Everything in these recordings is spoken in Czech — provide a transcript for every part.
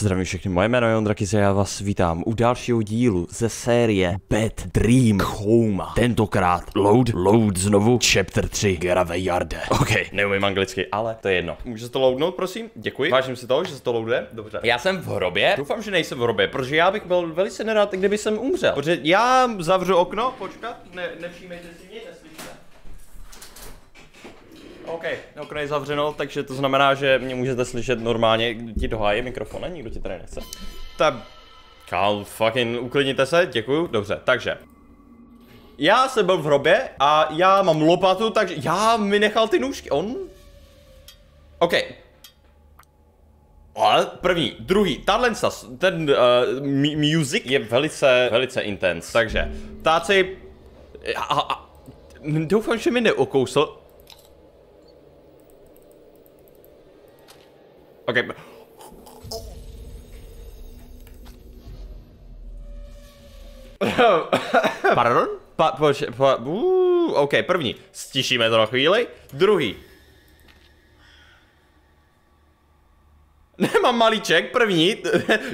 Zdravím všechny, moje jméno je Ondra Kise, já vás vítám u dalšího dílu ze série Bad Dream Coma. Tentokrát Load, Load znovu, Chapter 3, Graveyarde. OK, neumím anglicky, ale to je jedno. Můžete to loadnout, prosím? Děkuji. Vážím si toho, že se to loaduje. Dobře. Já jsem v hrobě. Doufám, že nejsem v hrobě, protože já bych byl velice nerad, kdyby jsem umřel. Protože já zavřu okno, počkat, ne, nevšímejte si mě, OK, okno je zavřeno, takže to znamená, že mě můžete slyšet normálně, ti doháje mikrofon a nikdo ti tady nechce. Ta... Kal, fucking, uklidněte se, děkuju, dobře, takže. Já jsem byl v hrobě a já mám lopatu, takže já mi nechal ty nůžky, on? OK. Ale první, druhý, tahle ten uh, music je velice, velice intens, takže ptáci, a, a, doufám, že mi neokousl, Okay. Pardon? Pa, poč, pa, uh, OK, první. Stišíme to na chvíli. Druhý. Nemám malíček, první.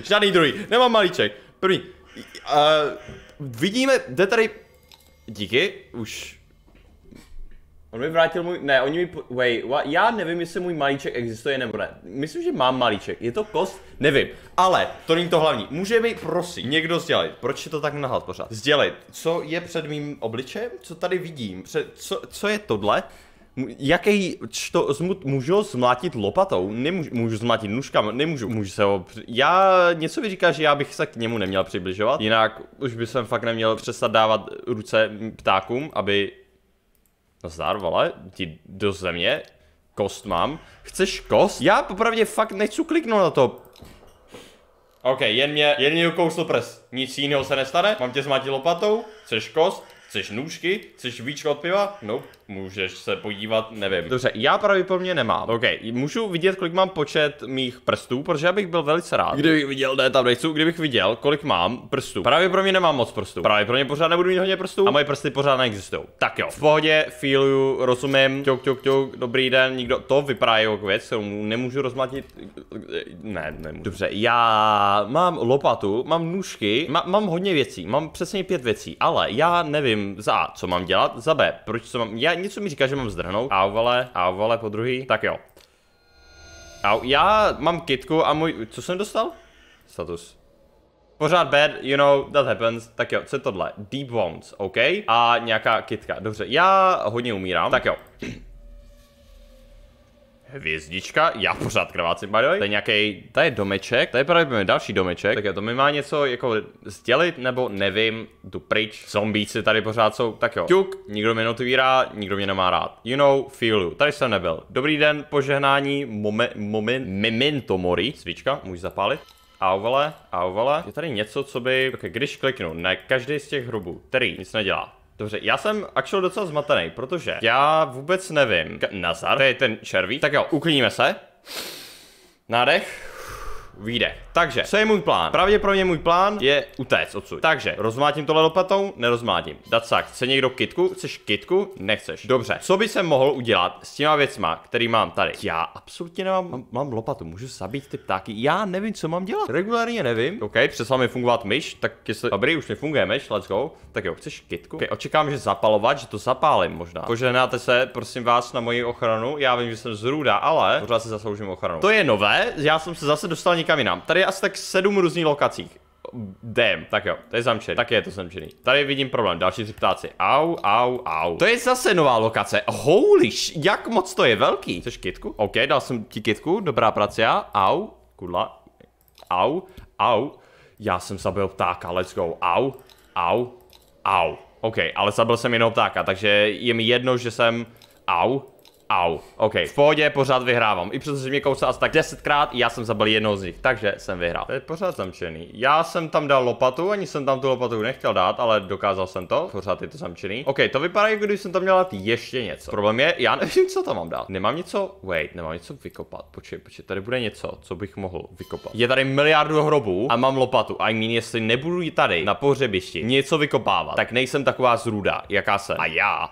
Žádný druhý. Nemám malíček. První. Uh, vidíme, jde tady... Díky, už On mi vrátil můj, ne, oni mi, wait, what? já nevím, jestli můj malíček existuje nebo ne. Myslím, že mám malíček, je to kost, nevím. Ale, to není to hlavní, může mi prosím někdo sdělit, proč je to tak nahlad pořád? Sdělit, co je před mým obličejem, co tady vidím, před, co, co je tohle? Jaký čto, zmut, můžu ho zmlátit lopatou? Nemůžu, můžu zmlátit nůžkama, nemůžu, můžu se ho, já, něco mi říká, že já bych se k němu neměl přibližovat, jinak už bych jsem fakt neměl přestat dávat ruce ptákům, aby zdar, vole, ti do země. Kost mám. Chceš kost? Já popravdě fakt nechci kliknout na to. OK, jen mě, jen mě ukousl prs. Nic jiného se nestane. Mám tě zmátit lopatou. Chceš kost? Chceš nůžky? Chceš víčko od piva? No, můžeš se podívat, nevím. Dobře, já pravděpodobně nemám. OK, můžu vidět, kolik mám počet mých prstů, protože já bych byl velice rád. Kdybych viděl, ne, tam nechci, kdybych viděl, kolik mám prstů. Právě pro mě nemám moc prstů. Právě pro mě pořád nebudu mít hodně prstů a moje prsty pořád neexistují. Tak jo, v pohodě, feeluju, rozumím, ťuk, ťuk, ťuk, dobrý den, nikdo, to vypadá jako věc, kterou nemůžu rozmatit. Ne, nemůžu. Dobře, já mám lopatu, mám nůžky, má, mám hodně věcí, mám přesně pět věcí, ale já nevím, za A, co mám dělat, za B, proč co mám, já něco mi říká, že mám zdrhnout, a vale, a vale po druhý, tak jo. A já mám kitku a můj, co jsem dostal? Status. Pořád bad, you know, that happens. Tak jo, co je tohle? Deep wounds, OK? A nějaká kitka, dobře, já hodně umírám, tak jo hvězdička, já pořád krvácím, by To je nějaký, to je domeček, to je pravděpodobně další domeček, tak jo, to mi má něco jako sdělit, nebo nevím, jdu pryč, zombíci tady pořád jsou, tak jo. Ťuk, nikdo mě neotvírá, nikdo mě nemá rád. You know, feel you. Tady jsem nebyl. Dobrý den, požehnání, momen, momen, memento mori, svíčka, můžu zapálit. a auvale. Je tady něco, co by, okay, když kliknu na každý z těch hrubů, který nic nedělá, Dobře, já jsem actual docela zmatený, protože já vůbec nevím. Nazar, to je ten červík. Tak jo, uklíníme se. Nádech vyjde. Takže, co je můj plán? Pravděpodobně můj plán je utéct odsud. Takže, rozmátím tohle lopatou? Nerozmátím. Dacak, chce někdo kitku? Chceš kitku? Nechceš. Dobře. Co by se mohl udělat s těma věcma, který mám tady? Já absolutně nemám mám, mám lopatu, můžu zabít ty ptáky. Já nevím, co mám dělat. Regulárně nevím. OK, přesla mi fungovat myš, tak jestli dobrý, už nefunguje myš, let's go. Tak jo, chceš kitku? Okay, očekám, že zapalovat, že to zapálím možná. Poženáte se, prosím vás, na moji ochranu. Já vím, že jsem zrůda, ale pořád si zasloužím ochranu. To je nové, já jsem se zase dostal nikam jinam. Tady je asi tak sedm různých lokací. Dem, tak jo, to je zamčený. Tak je to zamčený. Tady vidím problém, další tři ptáci. Au, au, au. To je zase nová lokace. Holy sh, jak moc to je velký. Chceš kitku? OK, dal jsem ti kitku, dobrá práce Au, kudla. Au, au. Já jsem zabil ptáka, let's go. Au, au, au. OK, ale zabil jsem jenom ptáka, takže je mi jedno, že jsem... Au, Au. OK, v pohodě pořád vyhrávám. I přestože mě kousal asi tak desetkrát, já jsem zabil jednou z nich, takže jsem vyhrál. To je pořád zamčený. Já jsem tam dal lopatu, ani jsem tam tu lopatu nechtěl dát, ale dokázal jsem to. Pořád je to zamčený. OK, to vypadá, jako když jsem tam měl dát ještě něco. Problém je, já nevím, co tam mám dát. Nemám něco, wait, nemám něco vykopat. Počkej, počkej, tady bude něco, co bych mohl vykopat. Je tady miliardu hrobů a mám lopatu. I mean, jestli nebudu jít tady na pohřebišti něco vykopávat, tak nejsem taková zruda, jaká jsem. A já,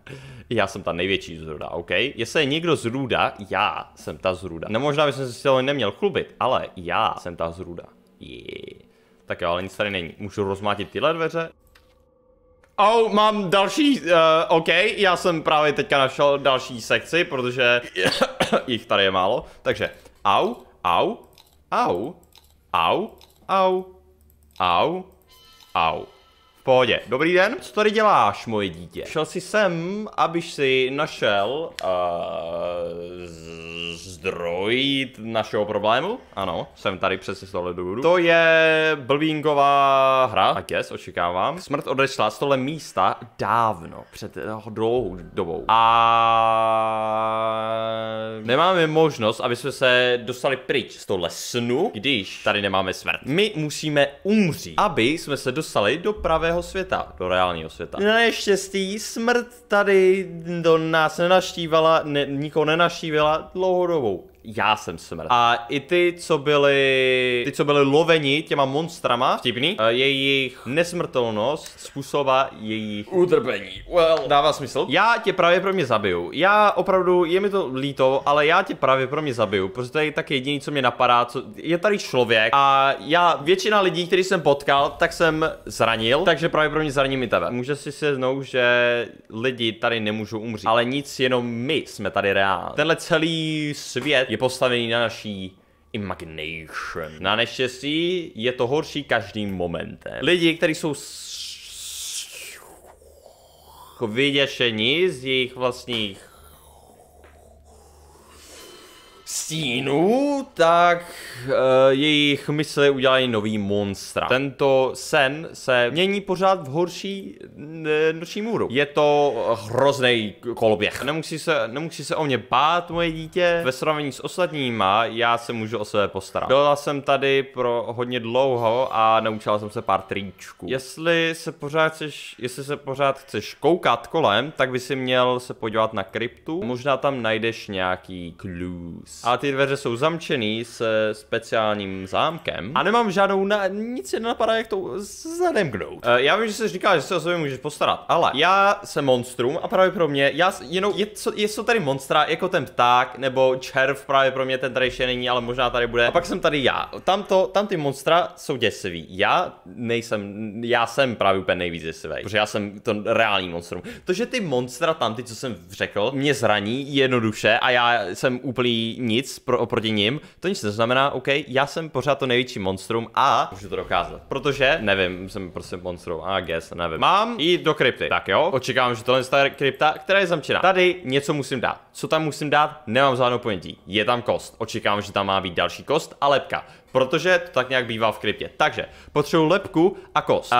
já jsem ta největší zrůda, OK. Jestli je někdo zruda, já jsem ta zruda. No možná bych se s tím neměl chlubit, ale já jsem ta zruda. Yeah. Tak jo, ale nic tady není. Můžu rozmátit tyhle dveře? Oh, mám další, uh, OK, já jsem právě teďka našel další sekci, protože jich tady je málo. Takže, au, au, au, au, au, au, au pohodě. Dobrý den, co tady děláš, moje dítě? Šel jsi sem, abyš si našel uh, zdroj našeho problému? Ano, jsem tady přesně z tohle důvodu. To je blbínková hra, tak jest, očekávám. Smrt odešla z tohle místa dávno, před eh, dlouhou dobou. A nemáme možnost, aby jsme se dostali pryč z tohle snu, když tady nemáme smrt. My musíme umřít, aby jsme se dostali do pravého nového světa do reálního světa. Na no, neštěstí smrt tady do nás nenaštívala, ne, nikoho nenaštívila dlouhodobou. Já jsem smrt. A i ty, co byli, ty, co byli loveni těma monstrama, vtipný, eh, jejich nesmrtelnost způsobá jejich utrpení. Well, dává smysl. Já tě právě pro mě zabiju. Já opravdu, je mi to líto, ale já tě právě pro mě zabiju, protože to je tak jediný, co mě napadá, co, je tady člověk a já většina lidí, který jsem potkal, tak jsem zranil, takže právě pro mě zraním mi tebe. Může si se znout, že lidi tady nemůžou umřít, ale nic, jenom my jsme tady reál. Tenhle celý svět je postavený na naší imagination. Na neštěstí je to horší každým momentem. Lidi, kteří jsou vyděšení z jejich vlastních stínů, tak e, jejich mysli udělají nový monstra. Tento sen se mění pořád v horší noční můru. Je to hrozný koloběh. Nemusí se, nemusí se o mě bát, moje dítě. Ve srovnání s ostatníma, já se můžu o sebe postarat. Byla jsem tady pro hodně dlouho a naučila jsem se pár tríčků. Jestli se pořád chceš, jestli se pořád chceš koukat kolem, tak by si měl se podívat na kryptu. Možná tam najdeš nějaký clues. A ty dveře jsou zamčený se speciálním zámkem. A nemám žádnou na, nic nenapadá, jak to zademknout. Uh, já vím, že jsi říkal, že se o sobě můžeš postarat, ale já jsem monstrum a právě pro mě, já jenom, je, co, je, jsou tady monstra jako ten pták nebo červ, právě pro mě ten tady ještě není, ale možná tady bude. A pak jsem tady já. Tam, to, tam ty monstra jsou děsivý. Já nejsem, já jsem právě úplně nejvíc děsivý, protože já jsem to reální monstrum. To, že ty monstra tam, ty, co jsem řekl, mě zraní jednoduše a já jsem úplný nic pro, oproti ním, to nic neznamená, OK, já jsem pořád to největší monstrum a můžu to dokázat. Protože, nevím, jsem prostě monstrum, a guess, nevím. Mám jít do krypty, tak jo, očekávám, že tohle je ta krypta, která je zamčená. Tady něco musím dát. Co tam musím dát, nemám žádnou ponětí. Je tam kost, očekávám, že tam má být další kost a lepka protože to tak nějak bývá v kryptě. Takže potřebuju lepku a kost. Uh,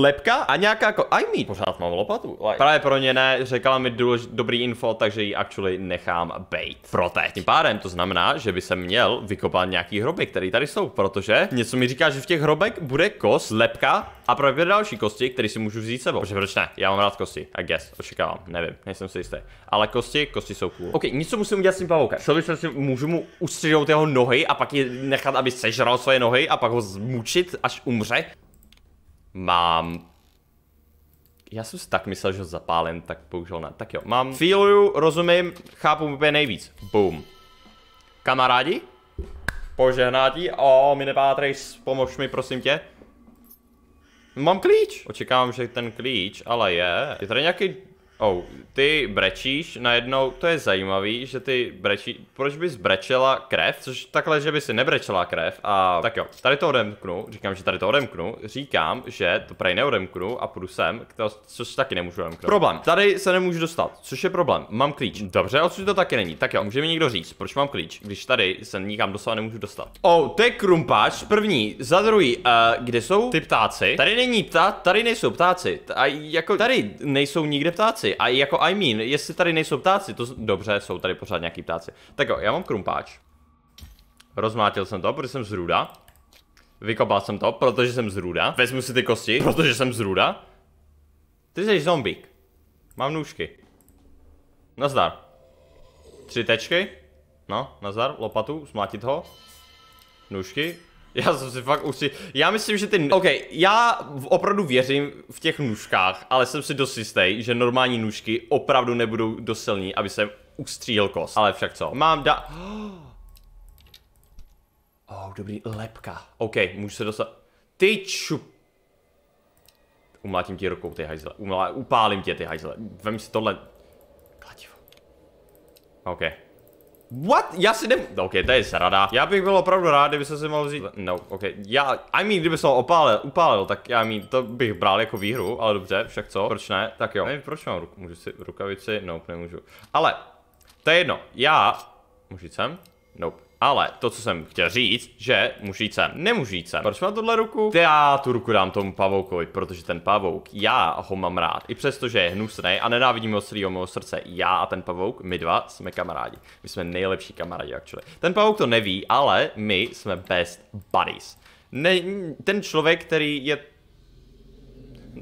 lepka a nějaká ko... I mean, pořád mám lopatu. Like. Právě pro ně ne, řekla mi důlež... dobrý info, takže ji actually nechám bait. Pro teď. Tím pádem to znamená, že by se měl vykopat nějaký hroby, které tady jsou, protože něco mi říká, že v těch hrobek bude kost, lepka a právě další kosti, které si můžu vzít sebou. Protože proč ne? Já mám rád kosti. I guess. Očekávám. Nevím, nejsem si jistý. Ale kosti, kosti jsou cool. OK, něco musím udělat s tím pavoukem. Co si můžu mu ustřihnout jeho nohy a pak je nechat, aby sežral svoje nohy a pak ho zmučit, až umře? Mám... Já jsem si tak myslel, že ho zapálím, tak použil ne. Tak jo, mám... Feeluju, rozumím, chápu úplně nejvíc. Boom. Kamarádi? Požehnátí? O, mi nepátrej, pomož mi, prosím tě. Mám klíč. Očekávám, že ten klíč, ale je. Je tady nějaký Oh, ty brečíš najednou, to je zajímavý, že ty brečí, proč bys brečela krev, což takhle, že by si nebrečela krev a tak jo, tady to odemknu, říkám, že tady to odemknu, říkám, že to prej neodemknu a půjdu sem, to, což taky nemůžu odemknout. Problém, tady se nemůžu dostat, což je problém, mám klíč, dobře, odsud to taky není, tak jo, může mi někdo říct, proč mám klíč, když tady se nikam doslova nemůžu dostat. Oh, to je krumpáč, první, za druhý, uh, kde jsou ty ptáci, tady není ptá, tady nejsou ptáci, a jako tady nejsou nikde ptáci ptáci. A jako I mean, jestli tady nejsou ptáci, to dobře, jsou tady pořád nějaký ptáci. Tak jo, já mám krumpáč. Rozmátil jsem to, protože jsem zrůda. Vykopal jsem to, protože jsem zrůda. Vezmu si ty kosti, protože jsem zrůda. Ty jsi zombík. Mám nůžky. Nazdar. Tři tečky. No, nazdar, lopatu, zmlátit ho. Nůžky, já jsem si fakt už si, já myslím, že ty, ok, já opravdu věřím v těch nůžkách, ale jsem si dost jistý, že normální nůžky opravdu nebudou dosilní, aby se ustříhl kost. Ale však co, mám da... Oh, dobrý, lepka. Ok, můžu se dostat... Ty čup... Umlátím ti rukou ty hajzle. Umlá... Upálím tě ty hajzle. Vem si tohle... Kladivo. Ok. What? Já si jdem... No, OK, to je zrada. Já bych byl opravdu rád, kdyby se si mohl vzít... No, OK. Já... I mean, kdyby se ho opálil, upálil, tak já I mean, to bych bral jako výhru, ale dobře, však co? Proč ne? Tak jo. Nevím, proč mám ruku... Můžu si rukavici? Nope, nemůžu. Ale, to je jedno. Já... Můžu jít sem? Nope. Ale to, co jsem chtěl říct, že můžu jít sem. Nemůžu jít sem. Proč mám tuhle ruku? Já tu ruku dám tomu pavoukovi, protože ten pavouk, já ho mám rád. I přesto, že je hnusný a nenávidím ho celého mého srdce. Já a ten pavouk, my dva jsme kamarádi. My jsme nejlepší kamarádi, actually. Ten pavouk to neví, ale my jsme best buddies. Ne, ten člověk, který je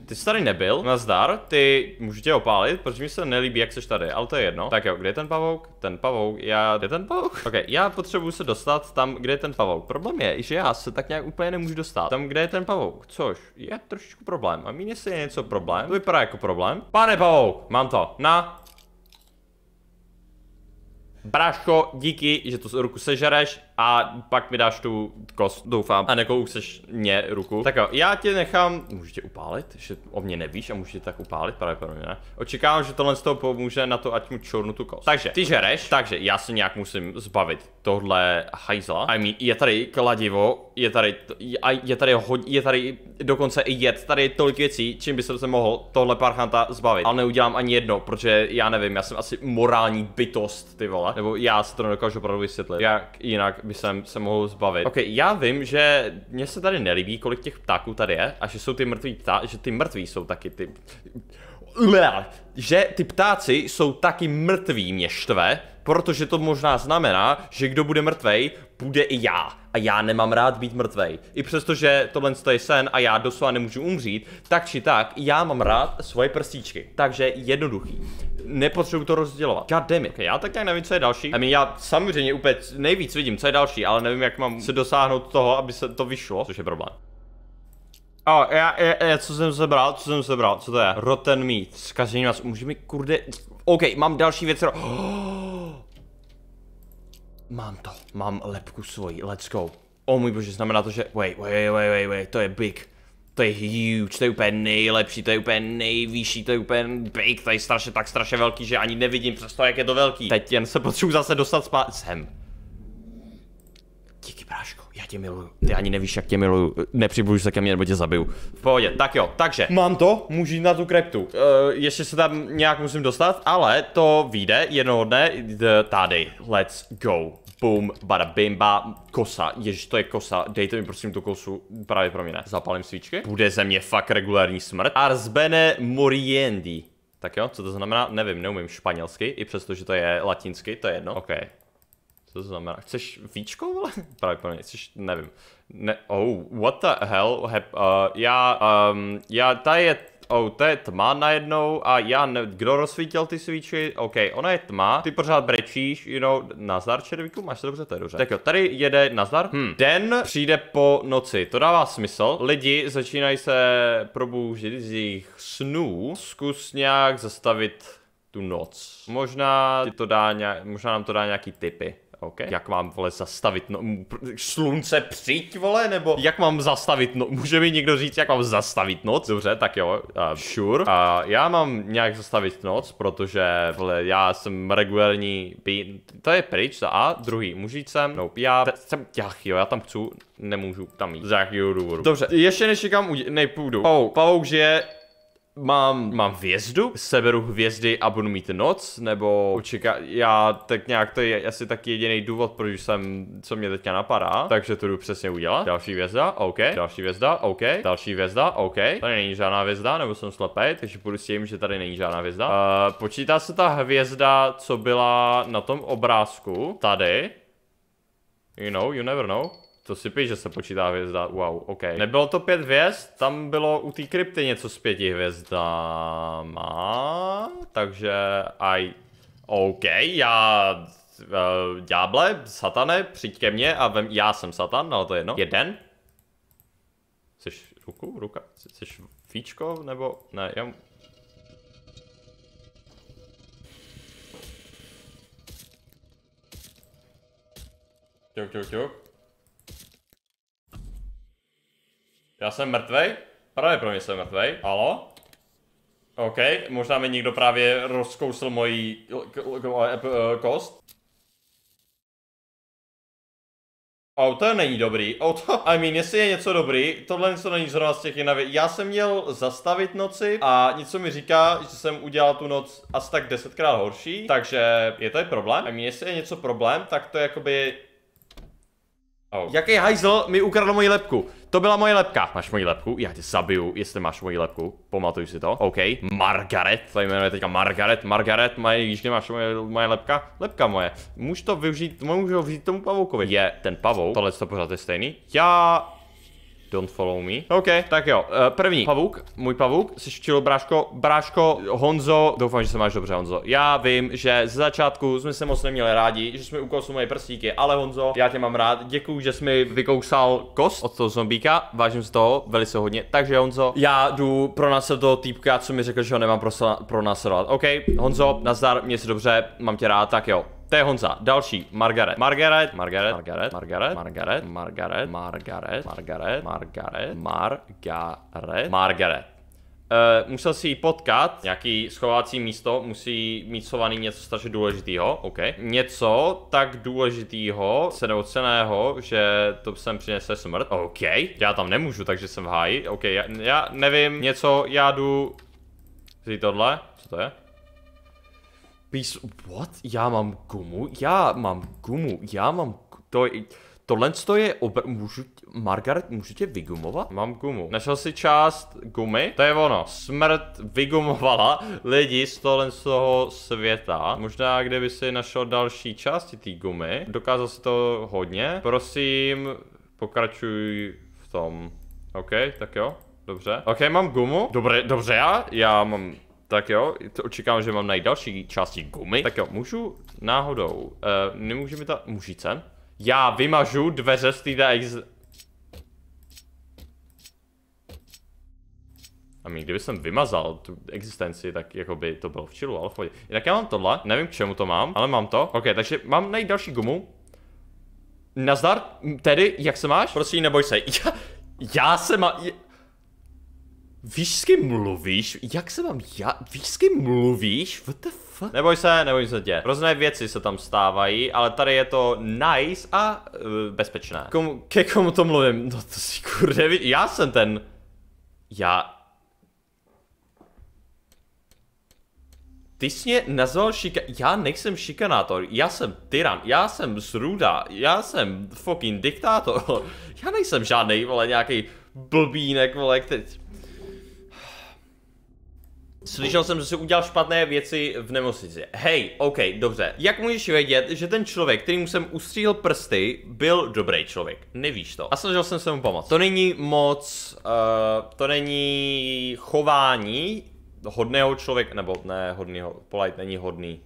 ty jsi tady nebyl, nazdar, ty můžu tě opálit, protože mi se nelíbí, jak jsi tady, ale to je jedno. Tak jo, kde je ten pavouk? Ten pavouk, já, kde je ten pavouk? Ok, já potřebuju se dostat tam, kde je ten pavouk. Problém je, že já se tak nějak úplně nemůžu dostat tam, kde je ten pavouk, což je trošičku problém. A míně se je něco problém, to vypadá jako problém. Pane pavouk, mám to, na, Braško, díky, že tu ruku sežereš a pak mi dáš tu kost, doufám, a nekouseš mě ruku. Tak jo, já tě nechám, můžu tě upálit, že o mě nevíš a můžu tě tak upálit, pravděpodobně ne. Očekávám, že tohle z toho pomůže na to, ať mu čurnu tu kost. Takže, ty žereš, takže já se nějak musím zbavit tohle hajzla. I mean, je tady kladivo, je tady, je tady hodně, je tady dokonce i jed, tady je tolik věcí, čím by se mohl tohle parchanta zbavit. Ale neudělám ani jedno, protože já nevím, já jsem asi morální bytost, ty vole. Nebo já si to nedokážu opravdu vysvětlit, jak jinak by se, se mohl zbavit. Ok, já vím, že mně se tady nelíbí, kolik těch ptáků tady je a že jsou ty mrtví ptá, že ty mrtví jsou taky ty že ty ptáci jsou taky mrtví, mě štve, protože to možná znamená, že kdo bude mrtvej, bude i já. A já nemám rád být mrtvej. I přesto, že tohle je sen a já doslova nemůžu umřít, tak či tak, já mám rád svoje prstíčky. Takže jednoduchý. Nepotřebuji to rozdělovat. God damn it. Okay, já tak nějak nevím, co je další. I mean, já samozřejmě úplně nejvíc vidím, co je další, ale nevím, jak mám se dosáhnout toho, aby se to vyšlo, což je problém. A já, já, já, co jsem sebral, co jsem sebral, co to je? Rotten meat, zkažení vás, může mi kurde... OK, mám další věc, oh! Mám to, mám lepku svoji, let's go. O oh, můj bože, znamená to, že... Wait, wait, wait, wait, wait, to je big. To je huge, to je úplně nejlepší, to je úplně nejvyšší, to je úplně big, to je strašně tak strašně velký, že ani nevidím přes to, jak je to velký. Teď jen se potřebuji zase dostat zpátky sem. Díky, bráško tě miluju. Ty ani nevíš, jak tě miluju. Nepřibuduj se ke mně, nebo tě zabiju. V pohodě, tak jo, takže. Mám to, můžu jít na tu kreptu. Uh, ještě se tam nějak musím dostat, ale to vyjde jednoho dne. Tady, let's go. Boom, bada bimba, kosa, Jež to je kosa, dejte mi prosím tu kosu, právě pro mě ne. Zapálím svíčky. Bude ze mě fakt regulární smrt. Arsbene moriendi. Tak jo, co to znamená? Nevím, neumím španělsky, i přesto, že to je latinsky, to je jedno. OK, co to znamená? Chceš víčko, vole? Pravděpodobně, chceš, nevím. Ne, oh, what the hell? uh, já, um, já, ta je, oh, ta je tma najednou a já ne, kdo rozsvítil ty svíčky? OK, ona je tma, ty pořád brečíš, you know, nazdar červíku, máš to dobře, to je dobře. Tak jo, tady jede nazdar. Hm, den přijde po noci, to dává smysl. Lidi začínají se proboužit z jejich snů, zkus nějak zastavit tu noc. Možná, to dá nějak, možná nám to dá nějaký typy. Okay. Jak mám, vole, zastavit no, slunce přijď, vole, nebo jak mám zastavit no, může mi někdo říct, jak mám zastavit noc? Dobře, tak jo, uh, sure. Uh, já mám nějak zastavit noc, protože, vole, já jsem regulární, to je pryč, A, druhý, můžu jít sem, No, já jsem, těch, jo, já tam chci, nemůžu tam jít, z jakého důvodu. Dobře, ještě než kam nejpůjdu. Pavouk, pavouk žije mám, mám hvězdu, seberu hvězdy a budu mít noc, nebo očeká, já tak nějak, to je asi tak jediný důvod, proč jsem, co mě teďka napadá, takže to jdu přesně udělat. Další hvězda, OK, další hvězda, OK, další hvězda, OK, tady není žádná hvězda, nebo jsem slepý, takže půjdu s tím, že tady není žádná hvězda. Uh, počítá se ta hvězda, co byla na tom obrázku, tady, you know, you never know. To si píš, že se počítá hvězda, wow, ok. Nebylo to pět hvězd, tam bylo u té krypty něco s pěti hvězdama, takže aj, OK, já... Uh, ďáble, satane, přijď ke mně a vem, já jsem satan, no to je jedno. Jeden? Chceš ruku, ruka? Chceš fíčko, nebo... Ne, já... Čuk, čuk, čuk. Já jsem mrtvej? Právě pro mě jsem mrtvej. Halo? OK, možná mi někdo právě rozkousl moji eh, eh, kost. Oh, to není dobrý. Oh, to, I mean, jestli je něco dobrý, tohle něco není zrovna z těch jinavě. Já jsem měl zastavit noci a něco mi říká, že jsem udělal tu noc asi tak desetkrát horší, takže je to problém. I mean, jestli je něco problém, tak to je jakoby... Oh. Jaký hajzl mi ukradl moji lepku? To byla moje lepka. Máš moji lepku? Já tě zabiju, jestli máš moji lepku. Pamatuj si to. OK. Margaret. To jmenuje teďka Margaret. Margaret, Má jižně máš moje, moje lepka? Lepka moje. Můžu to využít, můžu ho vzít tomu pavoukovi. Je ten pavouk. Tohle to pořád je stejný. Já Don't follow me. OK, tak jo. Uh, první. Pavuk, můj pavuk, jsi včilo bráško. Bráško, Honzo, doufám, že se máš dobře, Honzo. Já vím, že ze začátku jsme se moc neměli rádi, že jsme ukousli moje prstíky, ale Honzo, já tě mám rád. Děkuji, že jsi mi vykousal kost od toho zombíka. Vážím z toho velice hodně. Takže Honzo, já jdu pro nás do týpka, co mi řekl, že ho nemám pro, pro následovat. OK, Honzo, nazdar, mě se dobře, mám tě rád, tak jo. To je Honza. Další. Margaret. Margaret. Margaret. Margaret. Margaret. Margaret. Margaret. Margaret. Margaret. Margaret. Margaret. Margaret. Uh, musel si ji potkat, nějaký schovací místo, musí mít schovaný něco strašně důležitýho, OK. Něco tak důležitýho, ceného, že to sem přinese smrt, OK. Já tam nemůžu, takže jsem v háji, OK, já, já nevím, něco, já jdu... Vzít tohle, co to je? Pís... What? Já mám gumu? Já mám gumu. Já mám... To je... Tohle to je obr... Můžu... Margaret, můžu tě vygumovat? Mám gumu. Našel si část gumy? To je ono. Smrt vygumovala lidi z tohle z toho světa. Možná kdyby si našel další části té gumy. Dokázal si to hodně. Prosím, pokračuj v tom. OK, tak jo. Dobře. OK, mám gumu. Dobře, dobře já. Já mám tak jo, to očekávám, že mám najít další části gumy. Tak jo, můžu náhodou, uh, eh, nemůže mi ta, mužice? Já vymažu dveře z té ex... A mý, kdyby jsem vymazal tu existenci, tak jako by to bylo v čilu, ale v pohodě. Jinak já mám tohle, nevím k čemu to mám, ale mám to. Ok, takže mám najít další gumu. Nazdar, tedy, jak se máš? Prosím, neboj se. Já, já se má... Je... Víš, s kým mluvíš? Jak se mám já? Víš, s kým mluvíš? What the fuck? Neboj se, neboj se tě. Různé věci se tam stávají, ale tady je to nice a uh, bezpečné. Komu, ke komu to mluvím? No to si kurde, já jsem ten... Já... Ty jsi mě nazval šika... Já nejsem šikanátor, já jsem tyran, já jsem zrůda, já jsem fucking diktátor. já nejsem žádný, vole, nějaký blbínek, vole, který... Slyšel jsem, že si udělal špatné věci v nemocnici. Hej, OK, dobře. Jak můžeš vědět, že ten člověk, kterýmu jsem ustříhl prsty, byl dobrý člověk? Nevíš to. A snažil jsem se mu pomoct. To není moc, uh, to není chování hodného člověka, nebo ne hodného, polite není hodný,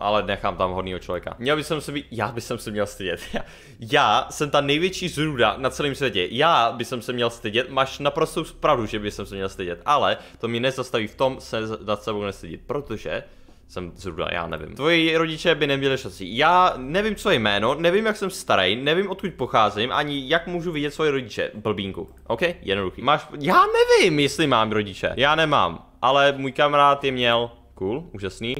ale nechám tam hodného člověka. Měl bych se být, já bych se měl stydět. já jsem ta největší zruda na celém světě. Já bych se měl stydět, máš naprosto pravdu, že bych se měl stydět, ale to mě nezastaví v tom se nad sebou nestydět, protože jsem zruda. já nevím. Tvoji rodiče by neměli šanci. Já nevím, co je jméno, nevím, jak jsem starý, nevím, odkud pocházím, ani jak můžu vidět svoje rodiče. Blbínku. OK? Jednoduchý. Máš... Já nevím, jestli mám rodiče. Já nemám, ale můj kamarád je měl. Cool, úžasný.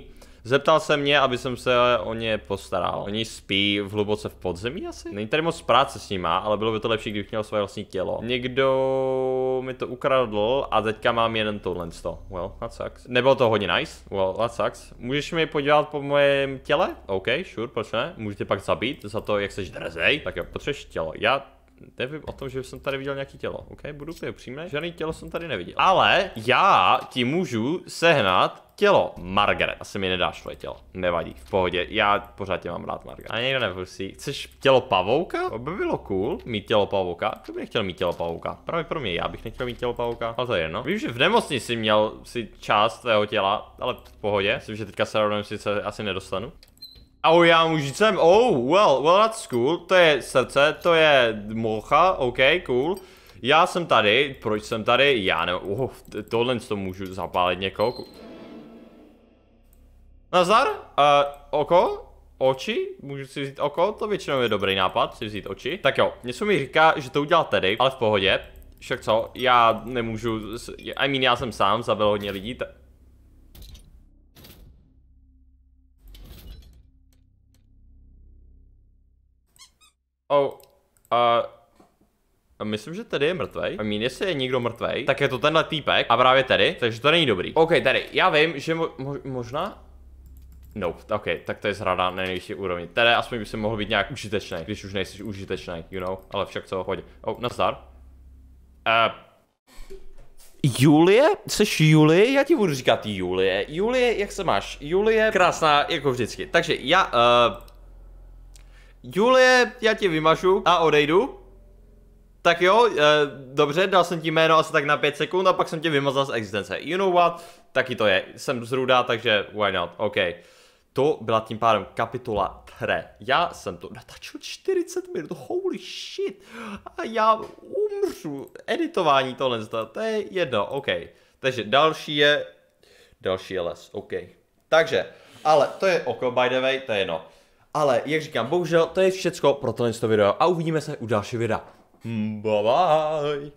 Zeptal se mě, aby jsem se o ně postaral. Oni spí v hluboce v podzemí asi? Není tady moc práce s nima, ale bylo by to lepší, kdybych měl svoje vlastní tělo. Někdo mi to ukradl a teďka mám jeden tohle z Well, that sucks. Nebylo to hodně nice? Well, that sucks. Můžeš mi podívat po mojem těle? OK, sure, proč ne? Můžete pak zabít za to, jak seš drzej? Tak jo, potřebuješ tělo. Já nevím o tom, že jsem tady viděl nějaký tělo. OK, budu úplně upřímný, žádný tělo jsem tady neviděl. Ale já ti můžu sehnat tělo, Margaret. Asi mi nedáš tvoje tělo. Nevadí, v pohodě, já pořád tě mám rád, Margaret. A někdo neprosí, chceš tělo pavouka? To by bylo cool, mít tělo pavouka. To by nechtěl mít tělo pavouka. Právě pro mě, já bych nechtěl mít tělo pavouka. Ale to je jedno. Vím, že v nemocnici měl si část tvého těla, ale v pohodě. Myslím, že teďka se rovnou sice asi nedostanu. Au, já jsem oh, well, well, that's cool, to je srdce, to je mocha, ok, cool. Já jsem tady, proč jsem tady, já ne, oh, tohle to můžu zapálit někoho. Nazar? uh, oko, oči, můžu si vzít oko, to většinou je dobrý nápad, si vzít oči. Tak jo, něco mi říká, že to udělal tedy, ale v pohodě, však co, já nemůžu, I mean já jsem sám, zabil hodně lidí, Oh, a... Uh... Myslím, že tady je mrtvej. I mean, jestli je někdo mrtvej, tak je to tenhle týpek a právě tady, takže to není dobrý. OK, tady, já vím, že mo mo možná... Nope, OK, tak to je zrada na nejvyšší úrovni. Tady aspoň by se mohl být nějak užitečný, když už nejsi užitečný, you know, ale však co, pojď. Oh, star. Uh, eh, Julie? Jseš Julie? Já ti budu říkat Julie. Julie, jak se máš? Julie, krásná, jako vždycky. Takže já, uh, Julie, já ti vymažu a odejdu. Tak jo, e, dobře, dal jsem ti jméno asi tak na 5 sekund a pak jsem tě vymazal z existence. You know what? Taky to je. Jsem zrůda, takže why not? OK. To byla tím pádem kapitola 3. Já jsem to natačil 40 minut, holy shit. A já umřu. Editování tohle, to je jedno, OK. Takže další je, další je les, OK. Takže, ale to je oko, by the way, to je jedno. Ale jak říkám, bohužel to je všecko pro tohle video a uvidíme se u dalšího videa. Bye bye.